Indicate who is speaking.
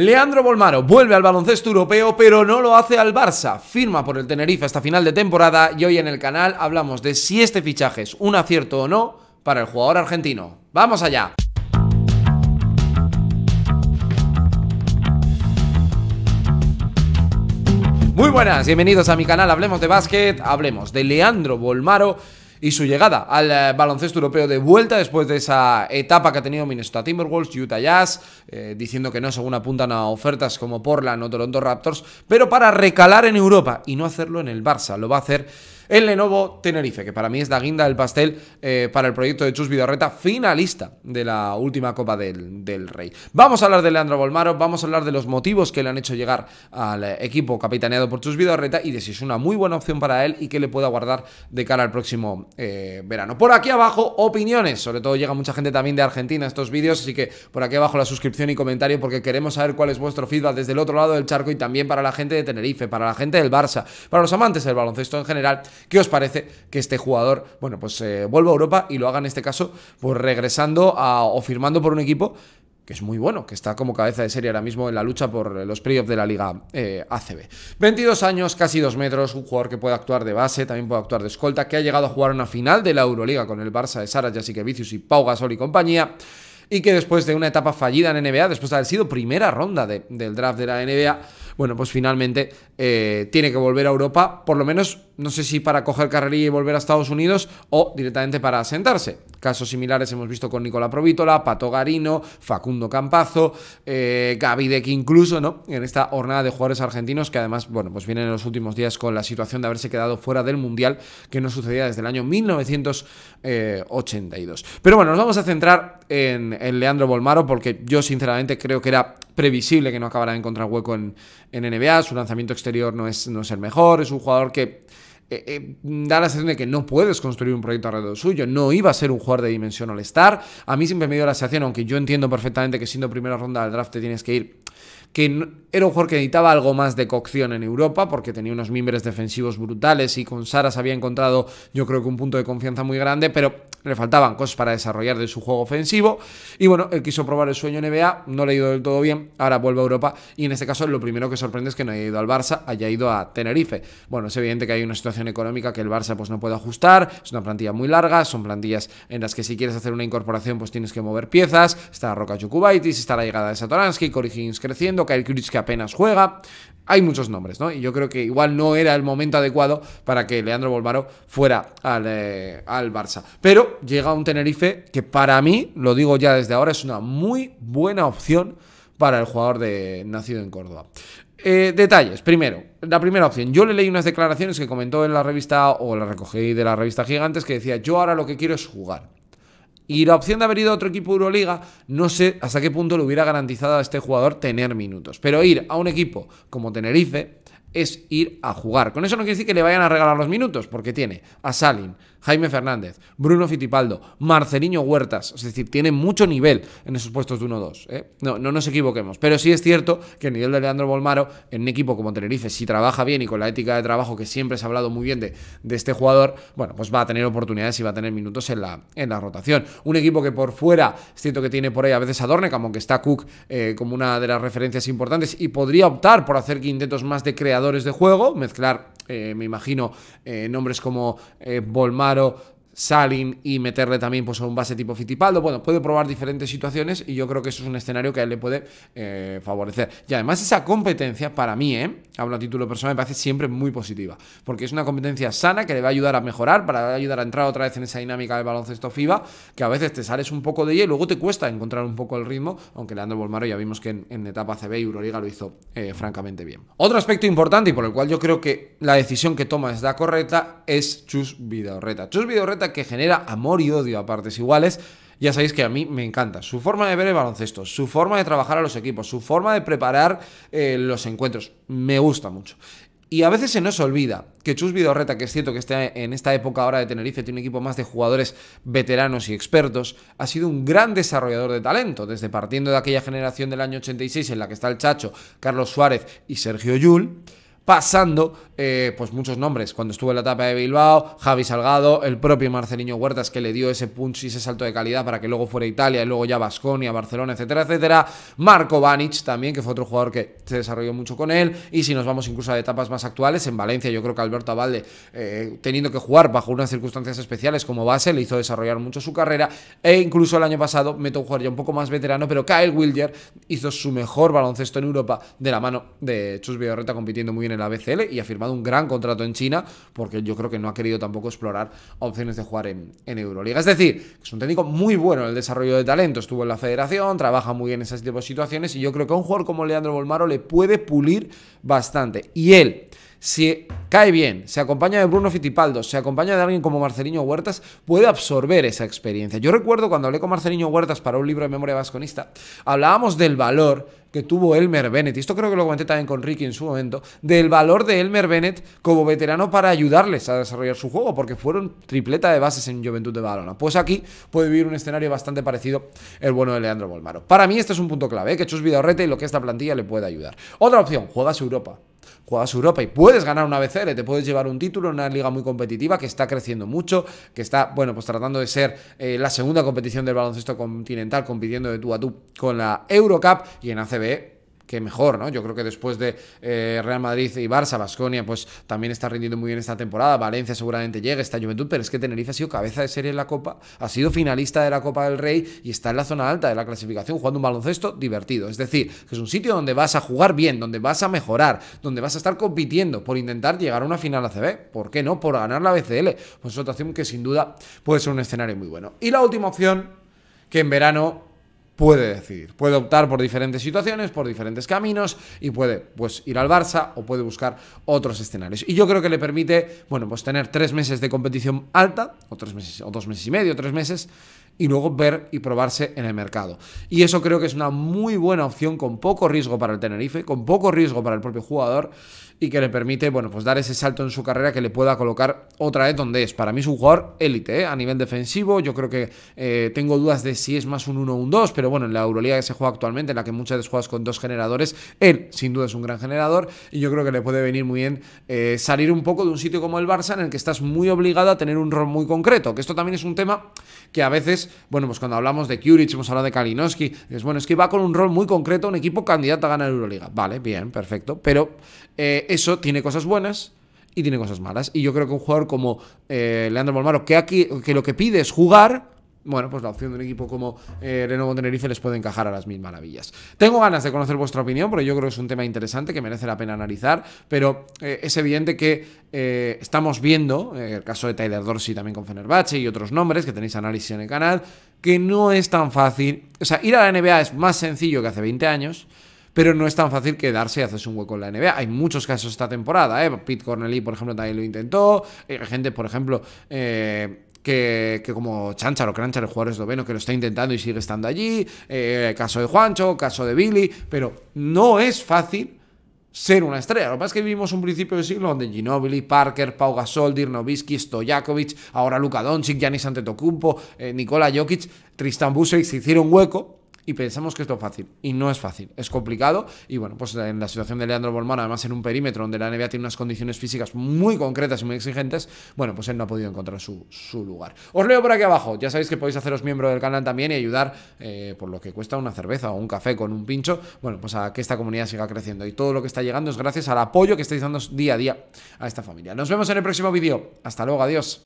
Speaker 1: Leandro Bolmaro vuelve al baloncesto europeo, pero no lo hace al Barça. Firma por el Tenerife hasta final de temporada y hoy en el canal hablamos de si este fichaje es un acierto o no para el jugador argentino. ¡Vamos allá! Muy buenas, bienvenidos a mi canal Hablemos de Básquet, hablemos de Leandro Bolmaro y su llegada al eh, baloncesto europeo de vuelta después de esa etapa que ha tenido Minnesota Timberwolves, Utah Jazz, eh, diciendo que no, según apuntan a ofertas como Portland o Toronto Raptors, pero para recalar en Europa y no hacerlo en el Barça, lo va a hacer el Lenovo Tenerife, que para mí es la guinda del pastel eh, para el proyecto de Chus Vidorreta, finalista de la última Copa del, Rey. Vamos a hablar de Leandro Bolmaro, vamos a hablar de los motivos que le han hecho llegar al equipo capitaneado por Chus Vidorreta y de si es una muy buena opción para él y que le pueda guardar de cara al próximo eh, verano. Por aquí abajo, opiniones, sobre todo llega mucha gente también de Argentina a estos vídeos, así que por aquí abajo la suscripción y comentario porque queremos saber cuál es vuestro feedback desde el otro lado del charco y también para la gente de Tenerife, para la gente del Barça, para los amantes del baloncesto en general ¿Qué os parece que este jugador, bueno, pues eh, vuelva a Europa y lo haga en este caso, pues regresando o firmando por un equipo que es muy bueno, que está como cabeza de serie ahora mismo en la lucha por los playoffs de la Liga eh, ACB. 22 años, casi 2 metros, un jugador que puede actuar de base, también puede actuar de escolta, que ha llegado a jugar una final de la Euroliga con el Barça de Sara, Jessica Vicius y Pau Gasol y compañía y que después de una etapa fallida en NBA, después de haber sido primera ronda del draft de la NBA, bueno, pues finalmente eh, tiene que volver a Europa, por lo menos, no sé si para coger carrerilla y volver a Estados Unidos o directamente para asentarse. Casos similares hemos visto con Nicola Provítola, Pato Garino, Facundo Campazo, eh, Gavidec incluso, ¿no? En esta jornada de jugadores argentinos que además, bueno, pues vienen en los últimos días con la situación de haberse quedado fuera del Mundial que no sucedía desde el año 1982. Pero bueno, nos vamos a centrar en, Leandro Bolmaro porque yo sinceramente creo que era previsible que no acabara de encontrar hueco en, en NBA, su lanzamiento exterior no es, no es el mejor, es un jugador que eh, eh, da la sensación de que no puedes construir un proyecto alrededor suyo. No iba a ser un jugador de dimensión all-star. A mí siempre me dio la sensación, aunque yo entiendo perfectamente que siendo primera ronda del draft te tienes que ir que era un jugador que necesitaba algo más de cocción en Europa, porque tenía unos mimbres defensivos brutales y con Saras había encontrado, yo creo que un punto de confianza muy grande, pero le faltaban cosas para desarrollar de su juego ofensivo. Y bueno, él quiso probar el sueño NBA, no le ha ido del todo bien, ahora vuelve a Europa y en este caso lo primero que sorprende es que no haya ido al Barça, haya ido a Tenerife. Bueno, es evidente que hay una situación económica que el Barça pues no puede ajustar, es una plantilla muy larga, son plantillas en las que si quieres hacer una incorporación pues tienes que mover piezas, está Roca Chukubaitis está la llegada de Satoransky, Corigins creciendo, caer Kyle que apenas juega. Hay muchos nombres, ¿no? Y yo creo que igual no era el momento adecuado para que Leandro Bolvaro fuera eh, al, Barça. Pero llega un Tenerife que para mí, lo digo ya desde ahora, es una muy buena opción para el jugador de, nacido en Córdoba. Eh, detalles. Primero, la primera opción. Yo le leí unas declaraciones que comentó en la revista, o la recogí de la revista Gigantes, que decía, yo ahora lo que quiero es jugar. Y la opción de haber ido a otro equipo de Euroliga, no sé hasta qué punto le hubiera garantizado a este jugador tener minutos. Pero ir a un equipo como Tenerife es ir a jugar. Con eso no quiere decir que le vayan a regalar los minutos, porque tiene a Salin. Jaime Fernández, Bruno Fitipaldo, Marceliño Huertas. Es decir, tiene mucho nivel en esos puestos de 1-2. ¿eh? No, no nos equivoquemos. Pero sí es cierto que el nivel de Leandro Bolmaro en un equipo como Tenerife, si trabaja bien y con la ética de trabajo que siempre se ha hablado muy bien de, este jugador, bueno, pues va a tener oportunidades y va a tener minutos en la, en la rotación. Un equipo que por fuera, es cierto que tiene por ahí a veces a como que está Cook eh, como una de las referencias importantes y podría optar por hacer quintetos más de creadores de juego, mezclar, eh, me imagino, nombres como Bolmaro တော့ Salin y meterle también pues, a un base tipo Fitipaldo. Bueno, puede probar diferentes situaciones y yo creo que eso es un escenario que a él le puede eh, favorecer. Y además esa competencia, para mí, eh, hablo a título personal, me parece siempre muy positiva, porque es una competencia sana que le va a ayudar a mejorar, para ayudar a entrar otra vez en esa dinámica del baloncesto FIBA, que a veces te sales un poco de ella y luego te cuesta encontrar un poco el ritmo, aunque Leandro Bolmaro ya vimos que en, etapa CB y Euroliga lo hizo eh, francamente bien. Otro aspecto importante y por el cual yo creo que la decisión que toma es la correcta es Chus Vidorreta. Chus Vidorreta que genera amor y odio a partes iguales. Ya sabéis que a mí me encanta su forma de ver el baloncesto, su forma de trabajar a los equipos, su forma de preparar eh, los encuentros. Me gusta mucho. Y a veces se nos olvida que Chus Vidorreta, que es cierto que está en esta época ahora de Tenerife tiene un equipo más de jugadores veteranos y expertos, ha sido un gran desarrollador de talento, desde partiendo de aquella generación del año 86 en la que está el Chacho, Carlos Suárez y Sergio Yul, pasando eh, pues muchos nombres. Cuando estuvo en la etapa de Bilbao, Javi Salgado, el propio Marceliño Huertas que le dio ese punch y ese salto de calidad para que luego fuera a Italia y luego ya Basconia, Barcelona, etcétera, etcétera. Marco Vanic también, que fue otro jugador que se desarrolló mucho con él. Y si nos vamos incluso a etapas más actuales, en Valencia yo creo que Alberto Avalde, eh, teniendo que jugar bajo unas circunstancias especiales como base, le hizo desarrollar mucho su carrera. E incluso el año pasado, meto un jugador ya un poco más veterano, pero Kyle Wilder hizo su mejor baloncesto en Europa de la mano de Chus Biorreta compitiendo muy bien la BCL y ha firmado un gran contrato en China porque yo creo que no ha querido tampoco explorar opciones de jugar en, Euroliga. Es decir, es un técnico muy bueno en el desarrollo de talento, estuvo en la federación, trabaja muy bien en esas tipo de situaciones y yo creo que a un jugador como Leandro Bolmaro le puede pulir bastante. Y él si cae bien, se acompaña de Bruno Fitipaldo, se acompaña de alguien como Marceliño Huertas, puede absorber esa experiencia. Yo recuerdo cuando hablé con Marcelino Huertas para un libro de memoria vasconista, hablábamos del valor que tuvo Elmer Bennett, y esto creo que lo comenté también con Ricky en su momento, del valor de Elmer Bennett como veterano para ayudarles a desarrollar su juego, porque fueron tripleta de bases en Juventud de Badalona. Pues aquí puede vivir un escenario bastante parecido el bueno de Leandro Bolmaro. Para mí este es un punto clave, ¿eh? que Chus rete y lo que esta plantilla le puede ayudar. Otra opción, juegas Europa. Juegas Europa y puedes ganar una BCL, te puedes llevar un título en una liga muy competitiva que está creciendo mucho, que está, bueno, pues tratando de ser eh, la segunda competición del baloncesto continental, compitiendo de tú a tú con la Eurocup y en ACB que mejor, ¿no? Yo creo que después de eh, Real Madrid y Barça, Basconia, pues también está rindiendo muy bien esta temporada. Valencia seguramente llega, esta Juventud, pero es que Tenerife ha sido cabeza de serie en la Copa, ha sido finalista de la Copa del Rey y está en la zona alta de la clasificación jugando un baloncesto divertido. Es decir, que es un sitio donde vas a jugar bien, donde vas a mejorar, donde vas a estar compitiendo por intentar llegar a una final ACB. ¿Por qué no? Por ganar la BCL. Pues es otra opción que sin duda puede ser un escenario muy bueno. Y la última opción, que en verano puede decidir. Puede optar por diferentes situaciones, por diferentes caminos y puede pues, ir al Barça o puede buscar otros escenarios. Y yo creo que le permite, bueno, pues tener tres meses de competición alta, o meses, o dos meses y medio, tres meses, y luego ver y probarse en el mercado. Y eso creo que es una muy buena opción con poco riesgo para el Tenerife, con poco riesgo para el propio jugador y que le permite, bueno, pues dar ese salto en su carrera que le pueda colocar otra vez donde es. Para mí es un jugador élite, ¿eh? a nivel defensivo, yo creo que eh, tengo dudas de si es más un 1 o un 2, pero bueno, en la Euroliga que se juega actualmente, en la que muchas veces juegas con dos generadores, él sin duda es un gran generador y yo creo que le puede venir muy bien eh, salir un poco de un sitio como el Barça en el que estás muy obligado a tener un rol muy concreto, que esto también es un tema que a veces bueno, pues cuando hablamos de Kjuric, hemos hablado de Kalinowski, es bueno, es que va con un rol muy concreto, un equipo candidato a ganar Euroliga. Vale, bien, perfecto, pero eh, eso tiene cosas buenas y tiene cosas malas. Y yo creo que un jugador como eh, Leandro Bolmaro, que, aquí, que lo que pide es jugar, bueno, pues la opción de un equipo como eh, Lenovo Tenerife les puede encajar a las mil maravillas. Tengo ganas de conocer vuestra opinión, porque yo creo que es un tema interesante que merece la pena analizar, pero eh, es evidente que eh, estamos viendo, eh, el caso de Tyler Dorsey también con Fenerbahce y otros nombres que tenéis análisis en el canal, que no es tan fácil, o sea, ir a la NBA es más sencillo que hace 20 años, pero no es tan fácil quedarse y hacerse un hueco en la NBA. Hay muchos casos esta temporada, ¿eh? Pete Cornelly, por ejemplo, también lo intentó, gente, por ejemplo, eh, que, como Chanchar o Cranchar, el jugador esloveno, que lo está intentando y sigue estando allí, eh, caso de Juancho, caso de Billy, pero no es fácil ser una estrella. Lo que pasa es que vivimos un principio de siglo donde Ginobili, Parker, Pau Gasol, Dirnovski, Stojakovic, ahora Luka Doncic, Giannis Antetokounmpo, eh, Nikola Jokic, Tristan Busek se hicieron hueco y pensamos que es fácil. Y no es fácil, es complicado. Y bueno, pues en la situación de Leandro Bolman, además en un perímetro donde la NBA tiene unas condiciones físicas muy concretas y muy exigentes, bueno, pues él no ha podido encontrar su, lugar. Os leo por aquí abajo. Ya sabéis que podéis haceros miembro del canal también y ayudar eh, por lo que cuesta una cerveza o un café con un pincho, bueno, pues a que esta comunidad siga creciendo. Y todo lo que está llegando es gracias al apoyo que estáis dando día a día a esta familia. Nos vemos en el próximo vídeo. Hasta luego, adiós.